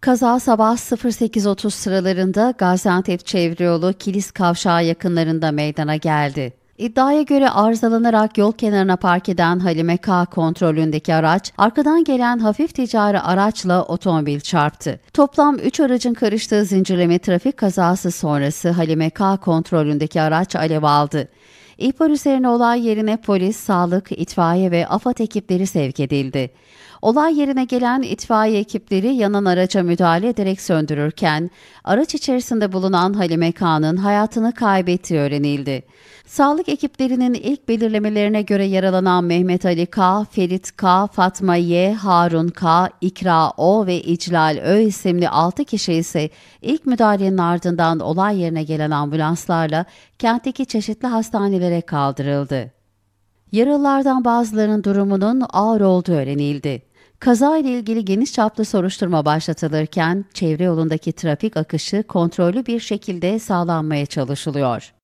Kaza sabah 08.30 sıralarında Gaziantep Çevriyolu Kilis Kavşağı yakınlarında meydana geldi. İddiaya göre arızalanarak yol kenarına park eden Halime K kontrolündeki araç arkadan gelen hafif ticari araçla otomobil çarptı. Toplam 3 aracın karıştığı zincirleme trafik kazası sonrası Halime K kontrolündeki araç alev aldı. İhbar üzerine olay yerine polis, sağlık, itfaiye ve AFAD ekipleri sevk edildi. Olay yerine gelen itfaiye ekipleri yanan araca müdahale ederek söndürürken araç içerisinde bulunan Halime Kağan'ın hayatını kaybettiği öğrenildi. Sağlık ekiplerinin ilk belirlemelerine göre yaralanan Mehmet Ali K, Ferit K, Fatma Y, Harun K, İkra O ve İclal Ö isimli 6 kişi ise ilk müdahalenin ardından olay yerine gelen ambulanslarla kentteki çeşitli hastanelere hastanelere kaldırıldı. Yaralılardan bazılarının durumunun ağır olduğu öğrenildi. Kaza ile ilgili geniş çaplı soruşturma başlatılırken çevre yolundaki trafik akışı kontrollü bir şekilde sağlanmaya çalışılıyor.